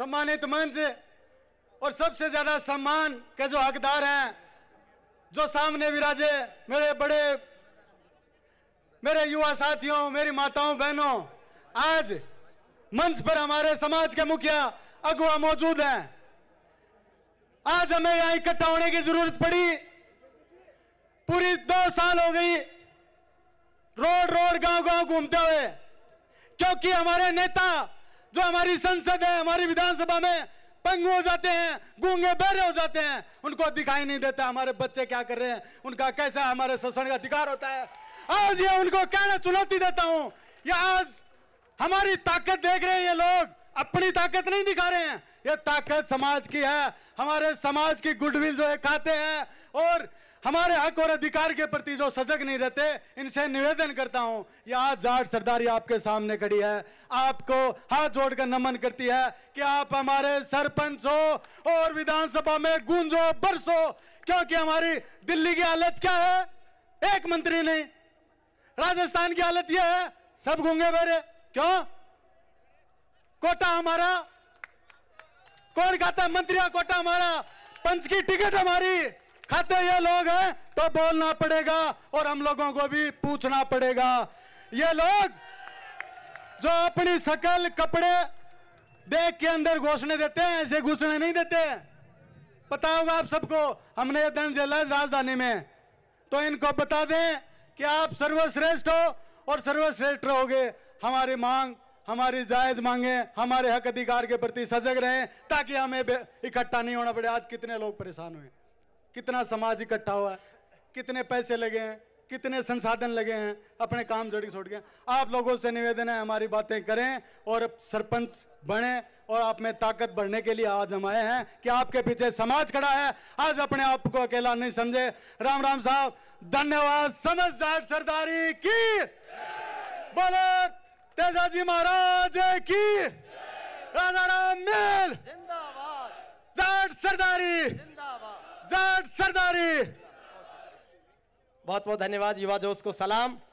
सम्मानित मंच और सबसे ज्यादा सम्मान के जो हकदार हैं जो सामने विराजे मेरे बड़े मेरे युवा साथियों मेरी माताओं बहनों आज मंच पर हमारे समाज के मुखिया अगुआ मौजूद हैं आज हमें यहां इकट्ठा होने की जरूरत पड़ी पूरी दो साल हो गई रोड रोड गांव गांव घूमते हुए क्योंकि हमारे नेता जो हमारी संसद है हमारी विधानसभा में पंग हो जाते हैं गूंगे बहरे हो जाते हैं उनको दिखाई नहीं देता हमारे बच्चे क्या कर रहे हैं उनका कैसा हमारे शोषण का अधिकार होता है आज ये उनको कहना चुनौती देता हूं ये आज हमारी ताकत देख रहे हैं ये लोग अपनी ताकत नहीं दिखा रहे हैं ये ताकत समाज की है हमारे समाज की गुडविल जो है खाते हैं और हमारे हक और अधिकार के प्रति जो सजग नहीं रहते इनसे निवेदन करता हूं ये आज जाट सरदारी आपके सामने खड़ी है आपको हाथ जोड़कर नमन करती है कि आप हमारे सरपंच हो और विधानसभा में गूंजो बरसो क्योंकि हमारी दिल्ली की हालत क्या है एक मंत्री नहीं राजस्थान की हालत यह है सब गूंगे मेरे क्यों कोटा हमारा कौन खाता मंत्रिया कोटा हमारा पंच की टिकट हमारी खाते ये लोग हैं तो बोलना पड़ेगा और हम लोगों को भी पूछना पड़ेगा ये लोग जो अपनी सकल कपड़े देख के अंदर घोषणे देते हैं ऐसे घुसने नहीं देते पता होगा आप सबको हमने ये धन जला राजधानी में तो इनको बता दें कि आप सर्वश्रेष्ठ हो और सर्वश्रेष्ठ रहोगे हमारी मांग हमारी जायज मांगे हमारे हक अधिकार के प्रति सजग रहें ताकि हमें इकट्ठा नहीं होना पड़े आज कितने लोग परेशान हुए कितना समाज इकट्ठा हुआ है कितने पैसे लगे हैं कितने संसाधन लगे हैं अपने काम जोड़ी छोड़ गए आप लोगों से निवेदन है हमारी बातें करें और सरपंच बने और आप में ताकत बढ़ने के लिए आज हम आए हैं कि आपके पीछे समाज खड़ा है आज अपने आप को अकेला नहीं समझे राम राम साहब धन्यवाद समझ जाट सरदारी की तेजा तेजाजी महाराज की राजा राम मेल जाट सरदारी जय सरदारी बहुत बहुत धन्यवाद युवा जोश को सलाम